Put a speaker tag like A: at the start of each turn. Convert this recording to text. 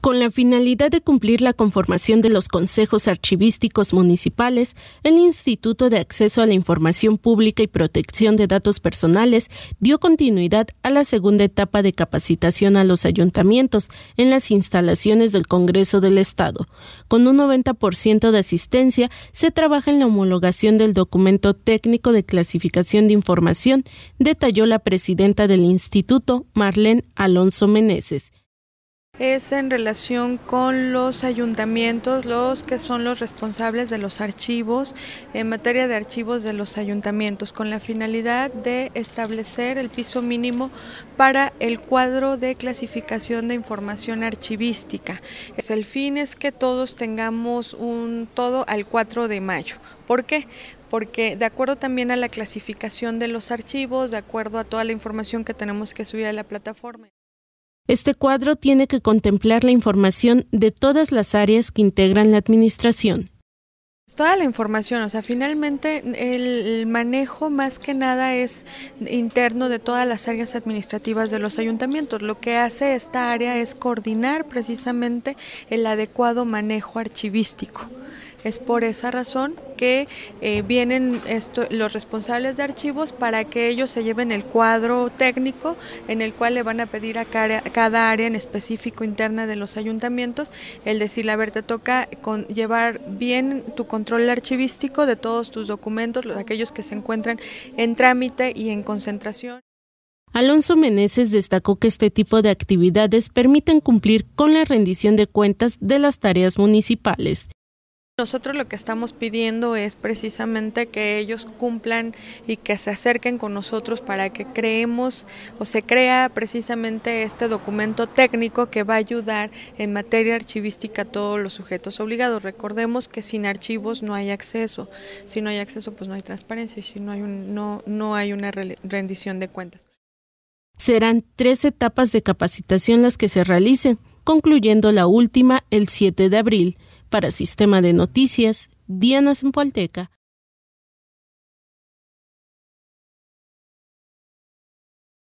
A: con la finalidad de cumplir la conformación de los consejos archivísticos municipales, el Instituto de Acceso a la Información Pública y Protección de Datos Personales dio continuidad a la segunda etapa de capacitación a los ayuntamientos en las instalaciones del Congreso del Estado. Con un 90% de asistencia, se trabaja en la homologación del documento técnico de clasificación de información, detalló la presidenta del instituto, Marlene Alonso Meneses
B: es en relación con los ayuntamientos, los que son los responsables de los archivos en materia de archivos de los ayuntamientos, con la finalidad de establecer el piso mínimo para el cuadro de clasificación de información archivística. El fin es que todos tengamos un todo al 4 de mayo. ¿Por qué? porque de acuerdo también a la clasificación de los archivos, de acuerdo a toda la información que tenemos que subir a la plataforma.
A: Este cuadro tiene que contemplar la información de todas las áreas que integran la administración.
B: Toda la información, o sea, finalmente el manejo más que nada es interno de todas las áreas administrativas de los ayuntamientos. Lo que hace esta área es coordinar precisamente el adecuado manejo archivístico. Es por esa razón que eh, vienen los responsables de archivos para que ellos se lleven el cuadro técnico en el cual le van a pedir a cada, área en específico interna de los ayuntamientos el decir a ver, te toca con, llevar bien tu control archivístico de todos tus documentos, los, aquellos que se encuentran en trámite y en concentración.
A: Alonso Meneses destacó que este tipo de actividades permiten cumplir con la rendición de cuentas de las tareas municipales
B: nosotros lo que estamos pidiendo es precisamente que ellos cumplan y que se acerquen con nosotros para que creemos o se crea precisamente este documento técnico que va a ayudar en materia archivística a todos los sujetos obligados. Recordemos que sin archivos no hay acceso. Si no hay acceso, pues no hay transparencia y si no hay, no, no hay una rendición de cuentas.
A: Serán tres etapas de capacitación las que se realicen, concluyendo la última el 7 de abril para Sistema de Noticias, Diana Zampolteca.